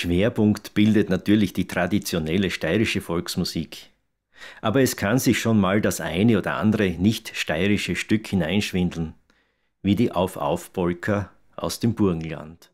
Schwerpunkt bildet natürlich die traditionelle steirische Volksmusik. Aber es kann sich schon mal das eine oder andere nicht steirische Stück hineinschwindeln, wie die Auf-Auf-Polka aus dem Burgenland.